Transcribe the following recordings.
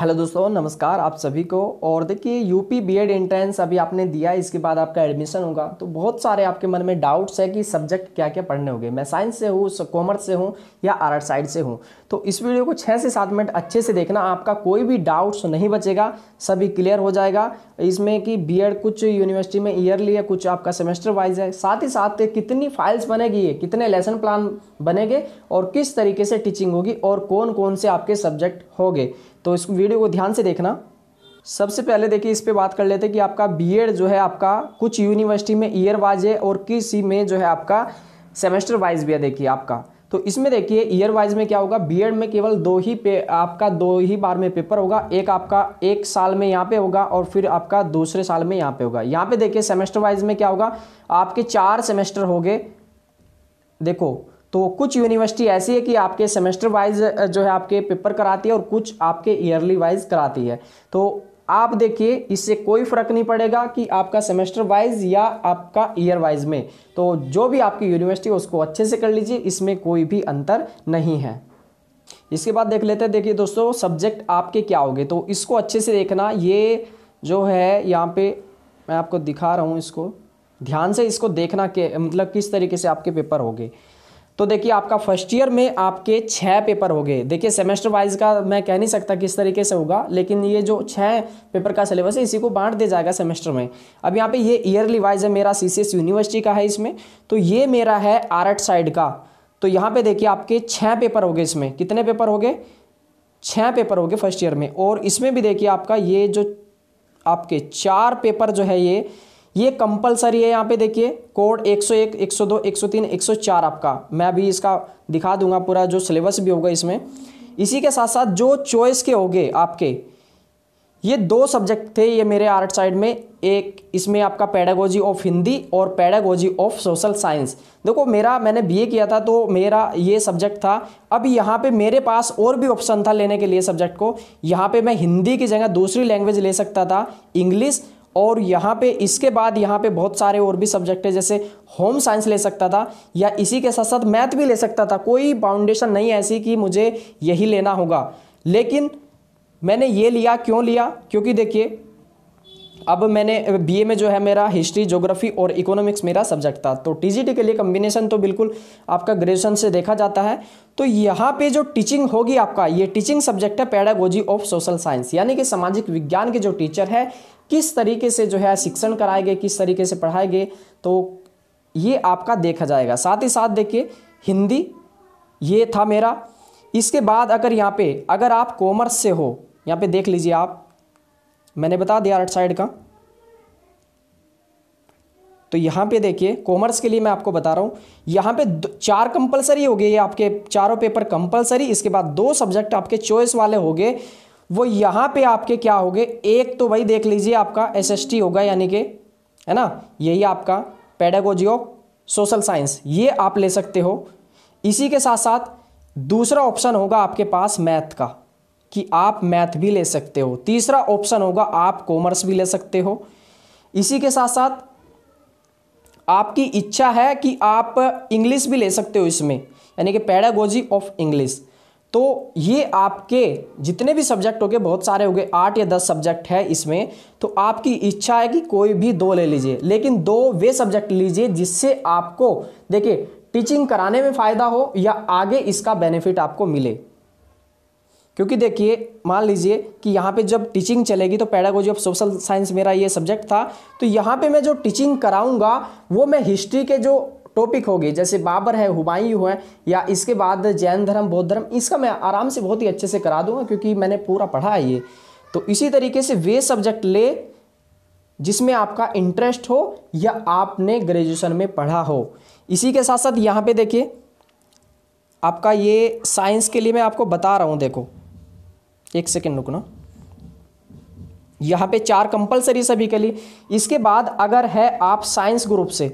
hello दोस्तों नमस्कार आप सभी को और देखिए यूपी बीएड एंट्रेंस अभी आपने दिया इसके बाद आपका एडमिशन होगा तो बहुत सारे आपके मन में डाउट्स है कि सब्जेक्ट क्या क्या पढ़ने होंगे मैं साइंस से हूँ कॉमर्स से हूँ या आर साइड से हूँ तो इस वीडियो को छः से सात मिनट अच्छे से देखना आपका कोई भी डाउट्स नहीं बचेगा सभी क्लियर हो जाएगा इसमें कि बी कुछ यूनिवर्सिटी में ईयरली है कुछ आपका सेमेस्टर वाइज है साथ ही साथ कितनी फाइल्स बनेगी कितने लेसन प्लान बनेंगे और किस तरीके से टीचिंग होगी और कौन कौन से आपके सब्जेक्ट होंगे तो इस वीडियो को ध्यान से देखना सबसे पहले देखिए इस पे बात कर लेते हैं कि आपका बीएड जो है आपका कुछ यूनिवर्सिटी में ईयर वाइज है और किसी में जो है आपका सेमेस्टर वाइज भी है देखिए आपका तो इसमें देखिए ईयर वाइज में क्या होगा बीएड में केवल दो ही पे आपका दो ही बार में पेपर होगा एक आपका एक साल में यहाँ पे होगा और फिर आपका दूसरे साल में यहाँ पे होगा यहाँ पे देखिए सेमेस्टर वाइज में क्या होगा आपके चार सेमेस्टर हो गए देखो तो कुछ यूनिवर्सिटी ऐसी है कि आपके सेमेस्टर वाइज जो है आपके पेपर कराती है और कुछ आपके ईयरली वाइज कराती है तो आप देखिए इससे कोई फ़र्क नहीं पड़ेगा कि आपका सेमेस्टर वाइज या आपका ईयर वाइज में तो जो भी आपकी यूनिवर्सिटी है उसको अच्छे से कर लीजिए इसमें कोई भी अंतर नहीं है इसके बाद देख लेते हैं देखिए दोस्तों सब्जेक्ट आपके क्या होंगे तो इसको अच्छे से देखना ये जो है यहाँ पे मैं आपको दिखा रहा हूँ इसको ध्यान से इसको देखना के मतलब किस तरीके से आपके पेपर होंगे तो देखिए आपका फर्स्ट ईयर में आपके छः पेपर हो गए देखिए सेमेस्टर वाइज का मैं कह नहीं सकता किस तरीके से होगा लेकिन ये जो छः पेपर का सिलेबस है इसी को बांट दिया जाएगा सेमेस्टर में अब यहाँ पे ये ईयरली वाइज है मेरा सी यूनिवर्सिटी का है इसमें तो ये मेरा है आर साइड का तो यहाँ पे देखिए आपके छः पेपर हो गए इसमें कितने पेपर हो गए छः पेपर हो गए फर्स्ट ईयर में और इसमें भी देखिए आपका ये जो आपके चार पेपर जो है ये ये कंपलसरी है यहाँ पे देखिए कोड 101, 102, 103, 104 आपका मैं अभी इसका दिखा दूंगा पूरा जो सिलेबस भी होगा इसमें इसी के साथ साथ जो चॉइस के होंगे आपके ये दो सब्जेक्ट थे ये मेरे आर्ट साइड में एक इसमें आपका पैडागोजी ऑफ हिंदी और पैडागोजी ऑफ सोशल साइंस देखो मेरा मैंने बीए किया था तो मेरा ये सब्जेक्ट था अब यहाँ पे मेरे पास और भी ऑप्शन था लेने के लिए सब्जेक्ट को यहाँ पे मैं हिंदी की जगह दूसरी लैंग्वेज ले सकता था इंग्लिश और यहाँ पे इसके बाद यहाँ पे बहुत सारे और भी सब्जेक्ट है जैसे होम साइंस ले सकता था या इसी के साथ साथ मैथ भी ले सकता था कोई फाउंडेशन नहीं ऐसी कि मुझे यही लेना होगा लेकिन मैंने ये लिया क्यों लिया क्योंकि देखिए अब मैंने बीए में जो है मेरा हिस्ट्री ज्योग्राफी और इकोनॉमिक्स मेरा सब्जेक्ट था तो टीजीटी के लिए कम्बिनेशन तो बिल्कुल आपका ग्रेजुएशन से देखा जाता है तो यहाँ पे जो टीचिंग होगी आपका ये टीचिंग सब्जेक्ट है पैडागोजी ऑफ सोशल साइंस यानी कि सामाजिक विज्ञान के जो टीचर है किस तरीके से जो है शिक्षण कराए गए किस तरीके से पढ़ाए गए तो ये आपका देखा जाएगा साथ ही साथ देखिए हिंदी ये था मेरा इसके बाद अगर यहाँ पे अगर आप कॉमर्स से हो यहाँ पे देख लीजिए आप मैंने बता दिया आर्ट साइड का तो यहाँ पे देखिए कॉमर्स के लिए मैं आपको बता रहा हूँ यहाँ पे चार कंपलसरी हो गए ये आपके चारों पेपर कंपलसरी इसके बाद दो सब्जेक्ट आपके चॉइस वाले हो गए वो यहां पे आपके क्या गए एक तो भाई देख लीजिए आपका एस एस टी होगा यानी कि है ना यही आपका पेडागोजी ऑफ सोशल साइंस ये आप ले सकते हो इसी के साथ साथ दूसरा ऑप्शन होगा आपके पास मैथ का कि आप मैथ भी ले सकते हो तीसरा ऑप्शन होगा आप कॉमर्स भी ले सकते हो इसी के साथ साथ आपकी इच्छा है कि आप इंग्लिश भी ले सकते हो इसमें यानी कि पैडागोजी ऑफ इंग्लिश तो ये आपके जितने भी सब्जेक्ट हो गए बहुत सारे हो गए आठ या दस सब्जेक्ट है इसमें तो आपकी इच्छा है कि कोई भी दो ले लीजिए लेकिन दो वे सब्जेक्ट लीजिए जिससे आपको देखिए टीचिंग कराने में फ़ायदा हो या आगे इसका बेनिफिट आपको मिले क्योंकि देखिए मान लीजिए कि यहाँ पे जब टीचिंग चलेगी तो पैडागोजी ऑफ सोशल साइंस मेरा ये सब्जेक्ट था तो यहाँ पे मैं जो टीचिंग कराऊंगा वो मैं हिस्ट्री के जो टॉपिक होगी जैसे बाबर है हुमायूं है या इसके बाद जैन धर्म बौद्ध धर्म इसका मैं आराम से बहुत ही अच्छे से करा दूंगा क्योंकि मैंने पूरा पढ़ा है ये तो इसी तरीके से वे सब्जेक्ट ले जिसमें आपका इंटरेस्ट हो या आपने ग्रेजुएशन में पढ़ा हो इसी के साथ साथ यहाँ पे देखिए आपका ये साइंस के लिए मैं आपको बता रहा हूँ देखो एक सेकेंड रुकना यहाँ पे चार कंपलसरी सभी के लिए इसके बाद अगर है आप साइंस ग्रुप से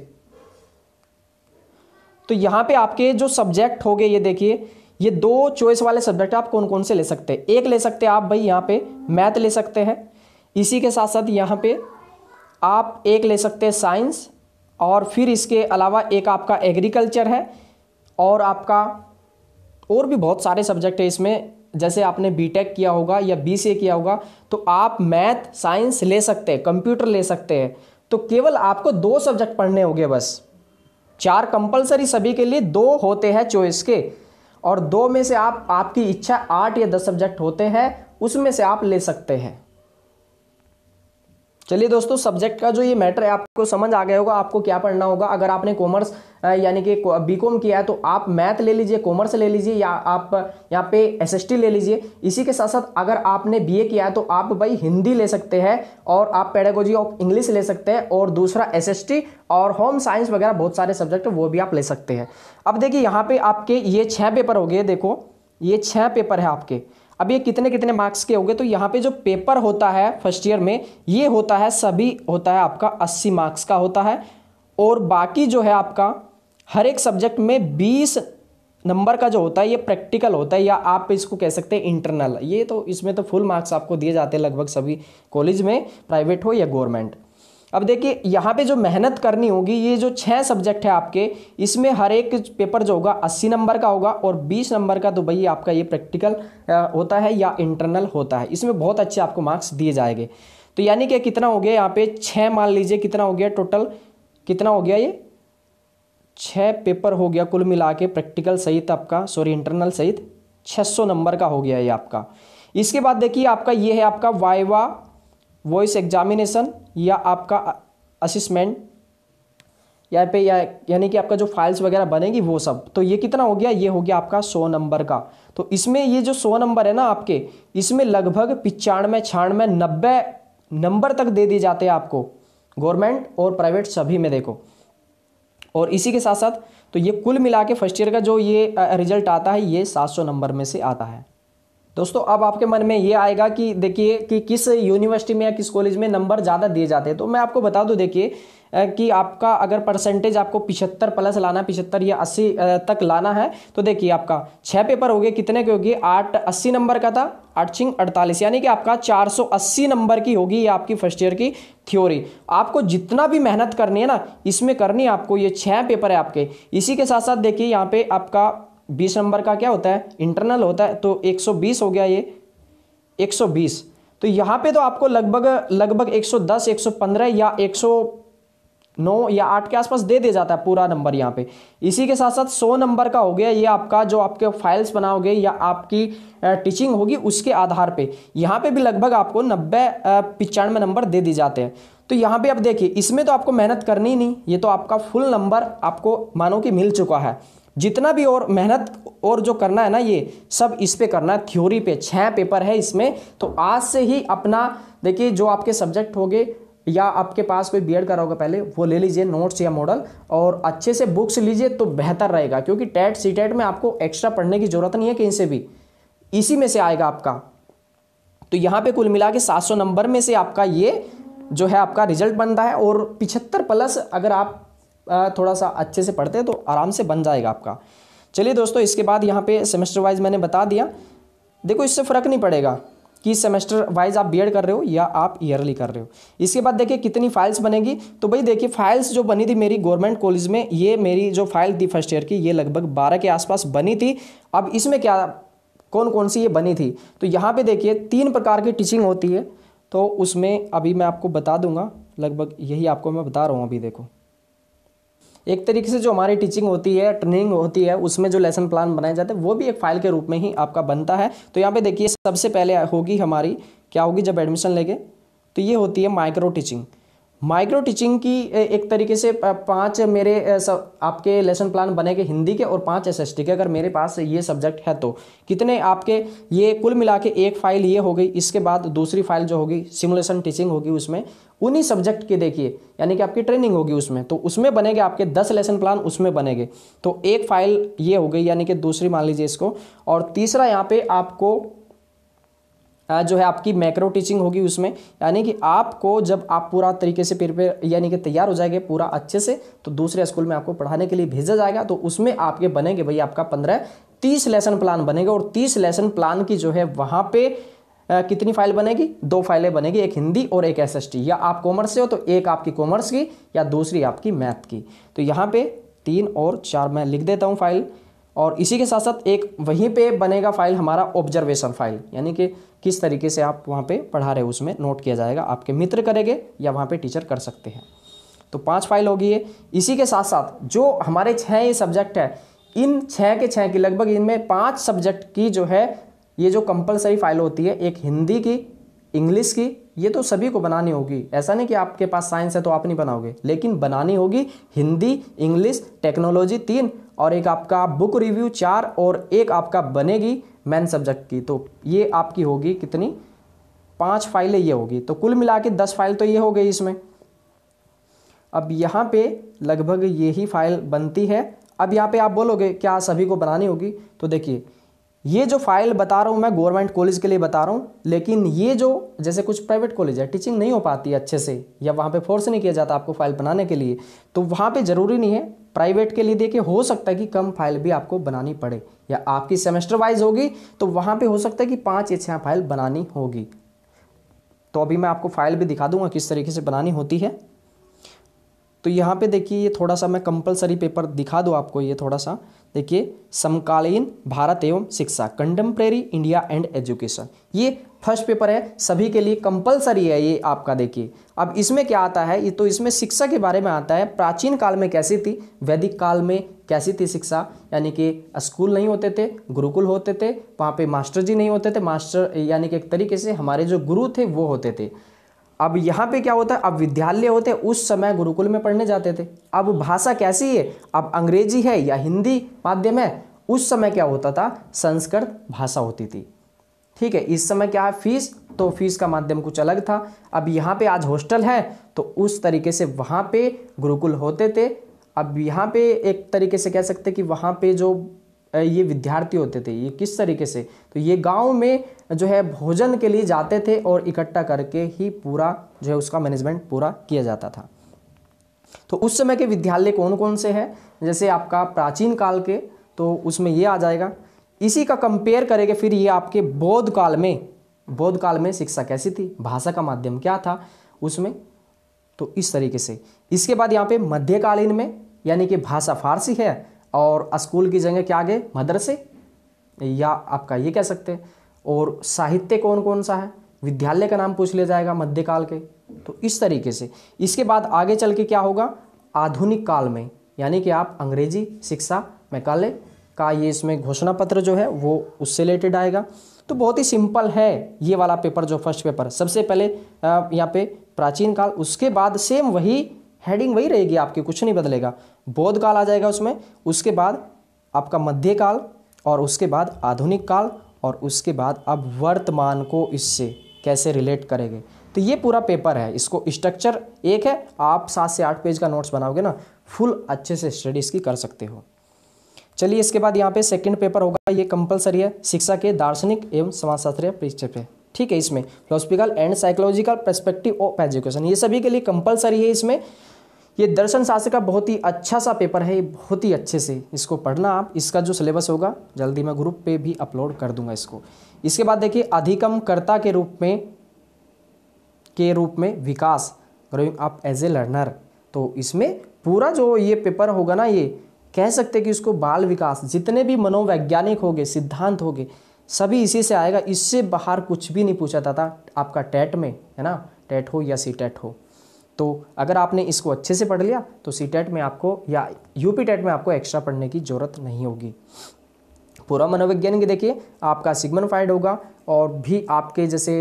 तो यहाँ पे आपके जो सब्जेक्ट हो गए ये देखिए ये दो चॉइस वाले सब्जेक्ट आप कौन कौन से ले सकते हैं एक ले सकते हैं आप भाई यहाँ पे मैथ ले सकते हैं इसी के साथ साथ यहाँ पे आप एक ले सकते हैं साइंस और फिर इसके अलावा एक आपका एग्रीकल्चर है और आपका और भी बहुत सारे सब्जेक्ट है इसमें जैसे आपने बीटेक किया होगा या बी किया होगा तो आप मैथ साइंस ले सकते हैं कंप्यूटर ले सकते हैं तो केवल आपको दो सब्जेक्ट पढ़ने होंगे बस चार कंपलसरी सभी के लिए दो होते हैं चॉइस के और दो में से आप आपकी इच्छा आठ या दस सब्जेक्ट होते हैं उसमें से आप ले सकते हैं चलिए दोस्तों सब्जेक्ट का जो ये मैटर है आपको समझ आ गया होगा आपको क्या पढ़ना होगा अगर आपने कॉमर्स यानी कि बीकॉम किया है तो आप मैथ ले लीजिए कॉमर्स ले लीजिए या आप यहाँ पे एसएसटी ले लीजिए इसी के साथ साथ अगर आपने बीए किया है तो आप भाई हिंदी ले सकते हैं और आप पेडागोजी ऑफ इंग्लिश ले सकते हैं और दूसरा टी और होम साइंस वगैरह बहुत सारे सब्जेक्ट वो भी आप ले सकते हैं अब देखिए यहाँ पर आपके ये छः पेपर हो गए देखो ये छः पेपर है आपके अब ये कितने कितने मार्क्स के होंगे तो यहाँ पे जो पेपर होता है फर्स्ट ईयर में ये होता है सभी होता है आपका अस्सी मार्क्स का होता है और बाकी जो है आपका हर एक सब्जेक्ट में बीस नंबर का जो होता है ये प्रैक्टिकल होता है या आप इसको कह सकते हैं इंटरनल ये तो इसमें तो फुल मार्क्स आपको दिए जाते हैं लगभग सभी कॉलेज में प्राइवेट हो या गवर्नमेंट अब देखिए यहाँ पे जो मेहनत करनी होगी ये जो छः सब्जेक्ट है आपके इसमें हर एक पेपर जो होगा अस्सी नंबर का होगा और बीस नंबर का तो भाई आपका ये प्रैक्टिकल होता है या इंटरनल होता है इसमें बहुत अच्छे आपको मार्क्स दिए जाएंगे तो यानी कि कितना हो गया यहाँ पे छः मान लीजिए कितना हो गया टोटल कितना हो गया ये छः पेपर हो गया कुल मिला के प्रैक्टिकल सहित आपका सॉरी इंटरनल सहित सौ नंबर का हो गया ये आपका इसके बाद देखिए आपका ये है आपका वाइवा वॉइस एग्जामिनेशन या आपका असिसमेंट या पे या यानी कि आपका जो फाइल्स वगैरह बनेगी वो सब तो ये कितना हो गया ये हो गया आपका सौ नंबर का तो इसमें ये जो सौ नंबर है ना आपके इसमें लगभग पिचानवे छियानवे नब्बे नंबर तक दे दिए जाते हैं आपको गवर्नमेंट और प्राइवेट सभी में देखो और इसी के साथ साथ तो ये कुल मिला के फर्स्ट ईयर का जो ये रिजल्ट आता है ये सात नंबर में से आता है दोस्तों अब आपके मन में ये आएगा कि देखिए कि किस यूनिवर्सिटी में या किस कॉलेज में नंबर ज़्यादा दिए जाते हैं तो मैं आपको बता दूं देखिए कि आपका अगर परसेंटेज आपको पिछहत्तर प्लस लाना पिछहत्तर या अस्सी तक लाना है तो देखिए आपका छः पेपर हो गए कितने के होगी आठ अस्सी नंबर का था आठ छिंग अड़तालीस यानी कि आपका चार सौ अस्सी नंबर की होगी ये आपकी फर्स्ट ईयर की थ्योरी आपको जितना भी मेहनत करनी है ना इसमें करनी है आपको ये छः पेपर है आपके इसी के साथ साथ देखिए यहाँ पे आपका बीस नंबर का क्या होता है इंटरनल होता है तो 120 हो गया ये 120 तो यहाँ पे तो आपको लगभग लगभग 110 115 या 109 या 8 के आसपास दे दे जाता है पूरा नंबर यहाँ पे इसी के साथ साथ 100 नंबर का हो गया ये आपका जो आपके फाइल्स बनाओगे या आपकी टीचिंग होगी उसके आधार पे यहाँ पे भी लगभग आपको नब्बे पिचानवे नंबर दे दिए जाते हैं तो यहाँ पे आप देखिए इसमें तो आपको मेहनत करनी नहीं ये तो आपका फुल नंबर आपको मानो कि मिल चुका है जितना भी और मेहनत और जो करना है ना ये सब इस पे करना है थ्योरी पे छः पेपर है इसमें तो आज से ही अपना देखिए जो आपके सब्जेक्ट होंगे या आपके पास कोई एड करा होगा पहले वो ले लीजिए नोट्स या मॉडल और अच्छे से बुक्स लीजिए तो बेहतर रहेगा क्योंकि टेट सी टेट में आपको एक्स्ट्रा पढ़ने की ज़रूरत नहीं है कहीं से भी इसी में से आएगा आपका तो यहाँ पे कुल मिला के सात नंबर में से आपका ये जो है आपका रिजल्ट बनता है और पिछहत्तर प्लस अगर आप थोड़ा सा अच्छे से पढ़ते हैं तो आराम से बन जाएगा आपका चलिए दोस्तों इसके बाद यहाँ पे सेमेस्टर वाइज मैंने बता दिया देखो इससे फ़र्क नहीं पड़ेगा कि सेमेस्टर वाइज आप बीएड कर रहे हो या आप ईयरली कर रहे हो इसके बाद देखिए कितनी फाइल्स बनेगी तो भाई देखिए फाइल्स जो बनी थी मेरी गवर्नमेंट कॉलेज में ये मेरी जो फाइल थी फर्स्ट ईयर की ये लगभग बारह के आसपास बनी थी अब इसमें क्या कौन कौन सी ये बनी थी तो यहाँ पे देखिए तीन प्रकार की टीचिंग होती है तो उसमें अभी मैं आपको बता दूंगा लगभग यही आपको मैं बता रहा हूँ अभी देखो एक तरीके से जो हमारी टीचिंग होती है ट्रेनिंग होती है उसमें जो लेसन प्लान बनाए जाते हैं वो भी एक फाइल के रूप में ही आपका बनता है तो यहाँ पे देखिए सबसे पहले होगी हमारी क्या होगी जब एडमिशन लेंगे तो ये होती है माइक्रो टीचिंग माइक्रो टीचिंग की एक तरीके से पांच मेरे सब आपके लेसन प्लान बनेंगे हिंदी के और पांच एसएसटी के अगर मेरे पास ये सब्जेक्ट है तो कितने आपके ये कुल मिला के एक फाइल ये हो गई इसके बाद दूसरी फाइल जो होगी सिमुलेशन टीचिंग होगी उसमें उन्हीं सब्जेक्ट के देखिए यानी कि आपकी ट्रेनिंग होगी उसमें तो उसमें बनेंगे आपके दस लेसन प्लान उसमें बनेंगे तो एक फाइल ये हो गई यानी कि दूसरी मान लीजिए इसको और तीसरा यहाँ पे आपको जो है आपकी मैक्रो टीचिंग होगी उसमें यानी कि आपको जब आप पूरा तरीके से प्रिपेयर यानी कि तैयार हो जाएंगे पूरा अच्छे से तो दूसरे स्कूल में आपको पढ़ाने के लिए भेजा जाएगा तो उसमें आपके बनेंगे भाई आपका पंद्रह तीस लेसन प्लान बनेगा और तीस लेसन प्लान की जो है वहाँ पे कितनी फाइल बनेगी दो फाइलें बनेगी एक हिंदी और एक एस या आप कॉमर्स से हो तो एक आपकी कॉमर्स की या दूसरी आपकी मैथ की तो यहाँ पे तीन और चार मैं लिख देता हूँ फाइल और इसी के साथ साथ एक वहीं पे बनेगा फाइल हमारा ऑब्जर्वेशन फाइल यानी कि किस तरीके से आप वहाँ पे पढ़ा रहे हो उसमें नोट किया जाएगा आपके मित्र करेंगे या वहाँ पे टीचर कर सकते हैं तो पांच फाइल होगी ये इसी के साथ साथ जो हमारे छः ये सब्जेक्ट है इन छः के छः की लगभग इनमें पांच सब्जेक्ट की जो है ये जो कंपलसरी फाइल होती है एक हिंदी की इंग्लिश की ये तो सभी को बनानी होगी ऐसा नहीं कि आपके पास साइंस है तो आप नहीं बनाओगे लेकिन बनानी होगी हिंदी इंग्लिश टेक्नोलॉजी तीन और एक आपका बुक रिव्यू चार और एक आपका बनेगी मैन सब्जेक्ट की तो ये आपकी होगी कितनी पांच फाइलें ये होगी तो कुल मिला के दस फाइल तो ये हो गई इसमें अब यहाँ पे लगभग यही फाइल बनती है अब यहाँ पे आप बोलोगे क्या सभी को बनानी होगी तो देखिए ये जो फाइल बता रहा हूँ मैं गवर्नमेंट कॉलेज के लिए बता रहा हूँ लेकिन ये जो जैसे कुछ प्राइवेट कॉलेज है टीचिंग नहीं हो पाती अच्छे से या वहाँ पे फोर्स नहीं किया जाता आपको फाइल बनाने के लिए तो वहाँ पे ज़रूरी नहीं है प्राइवेट के लिए देखिए हो सकता है कि कम फाइल भी आपको बनानी पड़े या आपकी सेमेस्टर वाइज होगी तो वहाँ पर हो सकता है कि पाँच या छः फाइल बनानी होगी तो अभी मैं आपको फाइल भी दिखा दूँगा किस तरीके से बनानी होती है तो यहाँ पे देखिए ये थोड़ा सा मैं कंपलसरी पेपर दिखा दूँ आपको ये थोड़ा सा देखिए समकालीन भारत एवं शिक्षा कंटेम्प्रेरी इंडिया एंड एजुकेशन ये फर्स्ट पेपर है सभी के लिए कंपलसरी है ये आपका देखिए अब इसमें क्या आता है ये तो इसमें शिक्षा के बारे में आता है प्राचीन काल में कैसी थी वैदिक काल में कैसी थी शिक्षा यानी कि स्कूल नहीं होते थे गुरुकुल होते थे वहाँ पे मास्टर जी नहीं होते थे मास्टर यानी कि एक तरीके से हमारे जो गुरु थे वो होते थे अब यहाँ पे क्या होता है अब विद्यालय होते उस समय गुरुकुल में पढ़ने जाते थे अब भाषा कैसी है अब अंग्रेजी है या हिंदी माध्यम है उस समय क्या होता था संस्कृत भाषा होती थी ठीक है इस समय क्या है फीस तो फीस का माध्यम कुछ अलग था अब यहाँ पे आज हॉस्टल है तो उस तरीके से वहाँ पे गुरुकुल होते थे अब यहाँ पे एक तरीके से कह सकते कि वहाँ पे जो ये विद्यार्थी होते थे ये किस तरीके से तो ये गांव में जो है भोजन के लिए जाते थे और इकट्ठा करके ही पूरा जो है उसका मैनेजमेंट पूरा किया जाता था तो उस समय के विद्यालय कौन कौन से हैं जैसे आपका प्राचीन काल के तो उसमें ये आ जाएगा इसी का कंपेयर करेंगे फिर ये आपके बौद्ध काल में बौद्ध काल में शिक्षा कैसी थी भाषा का माध्यम क्या था उसमें तो इस तरीके से इसके बाद यहाँ पे मध्यकालीन में यानी कि भाषा फारसी है और स्कूल की जगह क्या आगे गए मदरसे या आपका ये कह सकते हैं और साहित्य कौन कौन सा है विद्यालय का नाम पूछ लिया जाएगा मध्यकाल के तो इस तरीके से इसके बाद आगे चल के क्या होगा आधुनिक काल में यानी कि आप अंग्रेजी शिक्षा मैकाले का ये इसमें घोषणा पत्र जो है वो उससे रिलेटेड आएगा तो बहुत ही सिंपल है ये वाला पेपर जो फर्स्ट पेपर सबसे पहले यहाँ पे प्राचीन काल उसके बाद सेम वही हेडिंग वही रहेगी आपकी कुछ नहीं बदलेगा बौद्ध काल आ जाएगा उसमें उसके बाद आपका मध्य काल और उसके बाद आधुनिक काल और उसके बाद आप वर्तमान को इससे कैसे रिलेट करेंगे तो ये पूरा पेपर है इसको स्ट्रक्चर एक है आप सात से आठ पेज का नोट्स बनाओगे ना फुल अच्छे से स्टडी इसकी कर सकते हो चलिए इसके बाद यहाँ पे सेकंड पेपर होगा ये कंपलसरी है शिक्षा के दार्शनिक एवं समाजशास्त्रीय परीक्षा पे ठीक है इसमें philosophical and psychological perspective of education ये सभी के लिए कंपलसरी है इसमें ये दर्शन शास्त्र का बहुत ही अच्छा सा पेपर है बहुत ही अच्छे से इसको पढ़ना आप इसका जो सिलेबस होगा जल्दी मैं ग्रुप पे भी अपलोड कर दूंगा इसको इसके बाद देखिए अधिकम कर्ता के रूप में के रूप में विकास growing up as a learner तो इसमें पूरा जो ये पेपर होगा ना ये कह सकते कि इसको बाल विकास जितने भी मनोवैज्ञानिक होंगे सिद्धांत हो सभी इसी से आएगा इससे बाहर कुछ भी नहीं पूछा जाता आपका टेट में है ना टेट हो या सी टेट हो तो अगर आपने इसको अच्छे से पढ़ लिया तो सी टेट में आपको या यूपी टेट में आपको एक्स्ट्रा पढ़ने की ज़रूरत नहीं होगी पूरा मनोविज्ञान के देखिए आपका सिगमन फाइड होगा और भी आपके जैसे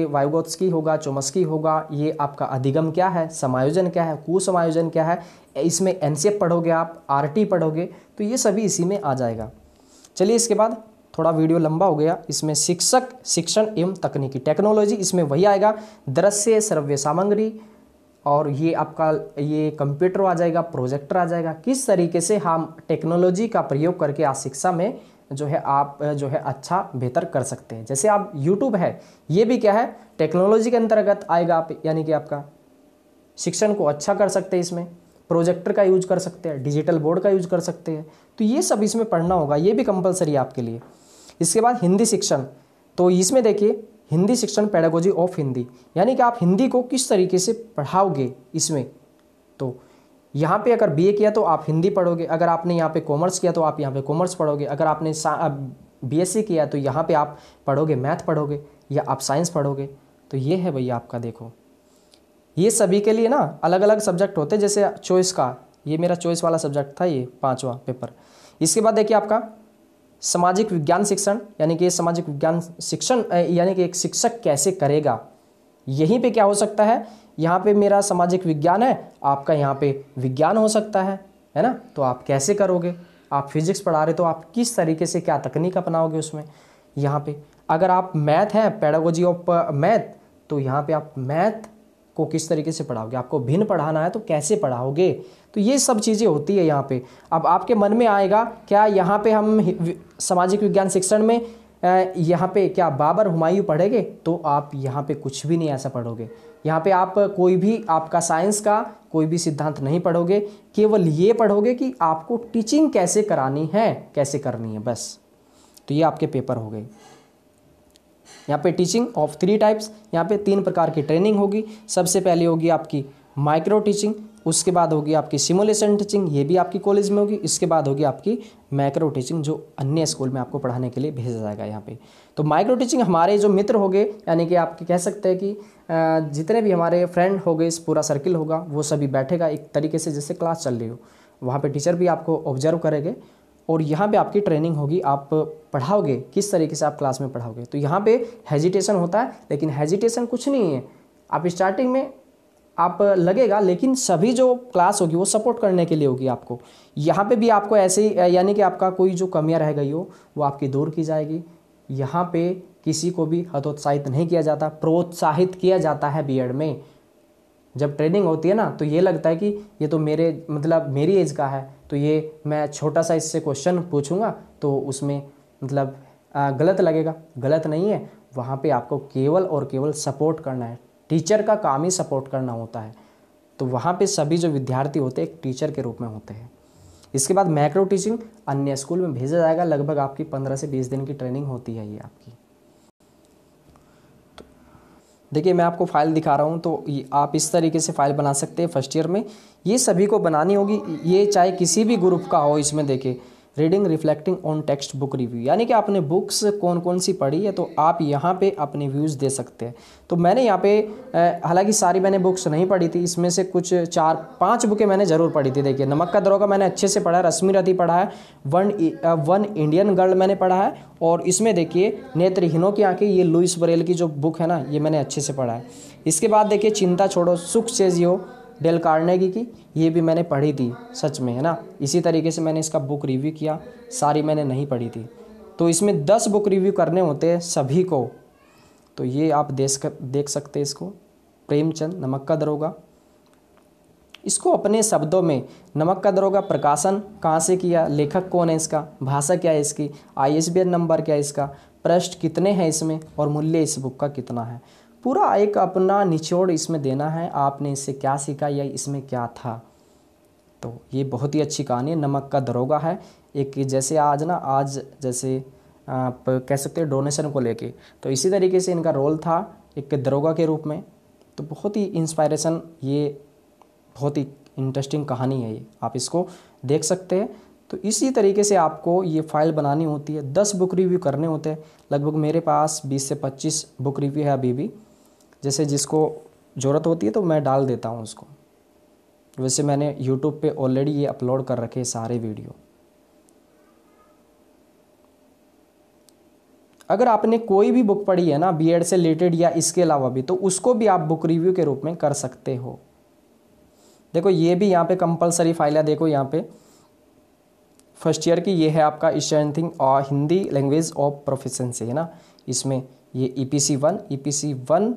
की होगा चोमस्की होगा ये आपका अधिगम क्या है समायोजन क्या है कुसमायोजन क्या है इसमें एनसीएफ पढ़ोगे आप आर पढ़ोगे तो ये सभी इसी में आ जाएगा चलिए इसके बाद थोड़ा वीडियो लंबा हो गया इसमें शिक्षक शिक्षण एवं तकनीकी टेक्नोलॉजी इसमें वही आएगा दृश्य सर्व्य सामग्री और ये आपका ये कंप्यूटर आ जाएगा प्रोजेक्टर आ जाएगा किस तरीके से हम टेक्नोलॉजी का प्रयोग करके आज शिक्षा में जो है आप जो है अच्छा बेहतर कर सकते हैं जैसे आप यूट्यूब है ये भी क्या है टेक्नोलॉजी के अंतर्गत आएगा आप यानी कि आपका शिक्षण को अच्छा कर सकते हैं इसमें प्रोजेक्टर का यूज कर सकते हैं डिजिटल बोर्ड का यूज कर सकते हैं तो ये सब इसमें पढ़ना होगा ये भी कंपलसरी आपके लिए इसके बाद हिंदी शिक्षण तो इसमें देखिए हिंदी शिक्षण पैडागोजी ऑफ हिंदी यानी कि आप हिंदी को किस तरीके से पढ़ाओगे इसमें तो यहाँ पे अगर बीए किया तो आप हिंदी पढ़ोगे अगर आपने यहाँ पे कॉमर्स किया तो आप यहाँ पे कॉमर्स पढ़ोगे अगर आपने बीएससी किया तो यहाँ पे आप पढ़ोगे मैथ पढ़ोगे या आप साइंस पढ़ोगे तो ये है भैया आपका देखो ये सभी के लिए ना अलग अलग सब्जेक्ट होते हैं जैसे चॉइस का ये मेरा चॉइस वाला सब्जेक्ट था ये पाँचवा पेपर इसके बाद देखिए आपका सामाजिक विज्ञान शिक्षण यानी कि सामाजिक विज्ञान शिक्षण यानी कि एक शिक्षक कैसे करेगा यहीं पे क्या हो सकता है यहाँ पे मेरा सामाजिक विज्ञान है आपका यहाँ पे विज्ञान हो सकता है है ना तो आप कैसे करोगे आप फिजिक्स पढ़ा रहे तो आप किस तरीके से क्या तकनीक अपनाओगे उसमें यहाँ पे अगर आप मैथ हैं पैडागोजी ऑफ मैथ तो यहाँ पे आप मैथ को किस तरीके से पढ़ाओगे आपको भिन्न पढ़ाना है तो कैसे पढ़ाओगे तो ये सब चीज़ें होती है यहाँ पे अब आपके मन में आएगा क्या यहाँ पे हम सामाजिक विज्ञान शिक्षण में यहाँ पे क्या बाबर हुमायूं पढ़ेंगे तो आप यहाँ पे कुछ भी नहीं ऐसा पढ़ोगे यहाँ पे आप कोई भी आपका साइंस का कोई भी सिद्धांत नहीं पढ़ोगे केवल ये पढ़ोगे कि आपको टीचिंग कैसे करानी है कैसे करनी है बस तो ये आपके पेपर हो गए यहाँ पे टीचिंग ऑफ थ्री टाइप्स यहाँ पे तीन प्रकार की ट्रेनिंग होगी सबसे पहले होगी आपकी माइक्रो टीचिंग उसके बाद होगी आपकी सिमुलेशन टीचिंग ये भी आपकी कॉलेज में होगी इसके बाद होगी आपकी माइक्रो टीचिंग जो अन्य स्कूल में आपको पढ़ाने के लिए भेजा जाएगा यहाँ पे तो माइक्रो टीचिंग हमारे जो मित्र हो गए यानी कि आप कह सकते हैं कि जितने भी हमारे फ्रेंड हो गए पूरा सर्किल होगा वो सभी बैठेगा एक तरीके से जैसे क्लास चल रही हो वहाँ पर टीचर भी आपको ऑब्जर्व करेंगे और यहाँ पे आपकी ट्रेनिंग होगी आप पढ़ाओगे किस तरीके से आप क्लास में पढ़ाओगे तो यहाँ पे हेजिटेशन होता है लेकिन हेजिटेशन कुछ नहीं है आप स्टार्टिंग में आप लगेगा लेकिन सभी जो क्लास होगी वो सपोर्ट करने के लिए होगी आपको यहाँ पे भी आपको ऐसे ही यानी कि आपका कोई जो कमियाँ रह गई हो वो आपकी दूर की जाएगी यहाँ पे किसी को भी हतोत्साहित नहीं किया जाता प्रोत्साहित किया जाता है बीएड में जब ट्रेनिंग होती है ना तो ये लगता है कि ये तो मेरे मतलब मेरी एज का है तो ये मैं छोटा सा इससे क्वेश्चन पूछूंगा तो उसमें मतलब गलत लगेगा गलत नहीं है वहाँ पे आपको केवल और केवल सपोर्ट करना है टीचर का काम ही सपोर्ट करना होता है तो वहाँ पे सभी जो विद्यार्थी होते हैं एक टीचर के रूप में होते हैं इसके बाद मैक्रो टीचिंग अन्य स्कूल में भेजा जाएगा लगभग आपकी पंद्रह से बीस दिन की ट्रेनिंग होती है ये आपकी देखिए मैं आपको फ़ाइल दिखा रहा हूँ तो आप इस तरीके से फ़ाइल बना सकते हैं फर्स्ट ईयर में ये सभी को बनानी होगी ये चाहे किसी भी ग्रुप का हो इसमें देखें reading reflecting on text book review यानी कि आपने बुक्स कौन कौन सी पढ़ी है तो आप यहाँ पे अपने व्यूज़ दे सकते हैं तो मैंने यहाँ पे हालांकि सारी मैंने बुक्स नहीं पढ़ी थी इसमें से कुछ चार पांच बुकें मैंने ज़रूर पढ़ी थी देखिए नमक का दरोगा मैंने अच्छे से पढ़ा है रश्मि रथी पढ़ा है वन वन इंडियन गर्ल मैंने पढ़ा है और इसमें देखिए नेत्रहीनों की आंखें ये लुइस बरेल की जो बुक है ना ये मैंने अच्छे से पढ़ा है इसके बाद देखिए चिंता छोड़ो सुख से जियो डेल कार्नेगी की ये भी मैंने पढ़ी थी सच में है ना इसी तरीके से मैंने इसका बुक रिव्यू किया सारी मैंने नहीं पढ़ी थी तो इसमें दस बुक रिव्यू करने होते हैं सभी को तो ये आप देख देख सकते हैं इसको प्रेमचंद नमक का दरोगा इसको अपने शब्दों में नमक का दरोगा प्रकाशन कहाँ से किया लेखक कौन है इसका भाषा क्या है इसकी आई नंबर क्या है इसका पृष्ठ कितने हैं इसमें और मूल्य इस बुक का कितना है पूरा एक अपना निचोड़ इसमें देना है आपने इससे क्या सीखा या इसमें क्या था तो ये बहुत ही अच्छी कहानी है नमक का दरोगा है एक जैसे आज ना आज जैसे आप कह सकते हैं डोनेशन को लेके तो इसी तरीके से इनका रोल था एक दरोगा के रूप में तो बहुत ही इंस्पायरेशन ये बहुत ही इंटरेस्टिंग कहानी है ये आप इसको देख सकते हैं तो इसी तरीके से आपको ये फाइल बनानी होती है दस बुक रिव्यू करने होते हैं लगभग मेरे पास बीस से पच्चीस बुक रिव्यू है अभी भी जैसे जिसको ज़रूरत होती है तो मैं डाल देता हूँ उसको वैसे मैंने यूट्यूब पे ऑलरेडी ये अपलोड कर रखे सारे वीडियो अगर आपने कोई भी बुक पढ़ी है ना बीएड से रिलेटेड या इसके अलावा भी तो उसको भी आप बुक रिव्यू के रूप में कर सकते हो देखो ये भी यहाँ पे कंपलसरी फाइल है देखो यहाँ पे फर्स्ट ईयर की ये है आपका स्ट्रेंथिंग और हिंदी लैंग्वेज ऑफ प्रोफेशन से है ना इसमें ये E P C one E P C one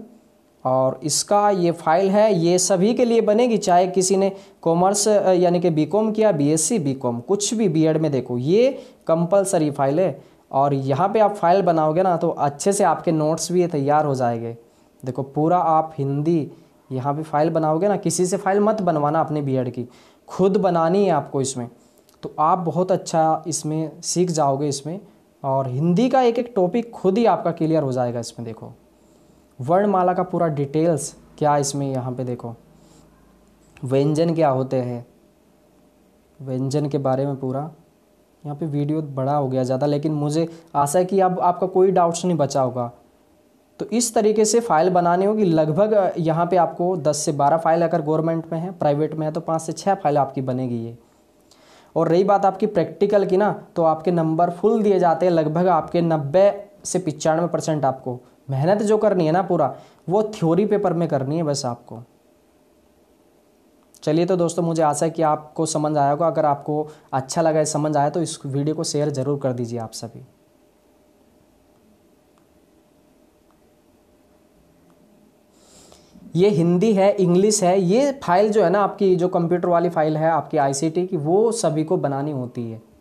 और इसका ये फाइल है ये सभी के लिए बनेगी चाहे किसी ने कॉमर्स यानी कि कॉम किया बी बीकॉम कुछ भी बीएड में देखो ये कंपलसरी फाइल है और यहाँ पे आप फाइल बनाओगे ना तो अच्छे से आपके नोट्स भी तैयार हो जाएंगे देखो पूरा आप हिंदी यहाँ पे फाइल बनाओगे ना किसी से फाइल मत बनवाना अपने एड की खुद बनानी है आपको इसमें तो आप बहुत अच्छा इसमें सीख जाओगे इसमें और हिंदी का एक एक टॉपिक खुद ही आपका क्लियर हो जाएगा इसमें देखो वर्णमाला का पूरा डिटेल्स क्या इसमें यहाँ पे देखो व्यंजन क्या होते हैं व्यंजन के बारे में पूरा यहाँ पे वीडियो बड़ा हो गया ज़्यादा लेकिन मुझे आशा है कि अब आप, आपका कोई डाउट्स नहीं बचा होगा तो इस तरीके से फाइल बनानी होगी लगभग यहाँ पे आपको 10 से 12 फाइल अगर गवर्नमेंट में है प्राइवेट में है तो 5 से 6 फाइल आपकी बनेगी ये और रही बात आपकी प्रैक्टिकल की ना तो आपके नंबर फुल दिए जाते हैं लगभग आपके नब्बे से पचानवे परसेंट आपको मेहनत जो करनी है ना पूरा वो थ्योरी पेपर में करनी है बस आपको चलिए तो दोस्तों मुझे आशा है कि आपको समझ आया होगा अगर आपको अच्छा लगा समझ आया तो इस वीडियो को शेयर ज़रूर कर दीजिए आप सभी ये हिंदी है इंग्लिश है ये फाइल जो है ना आपकी जो कंप्यूटर वाली फाइल है आपकी आईसीटी की वो सभी को बनानी होती है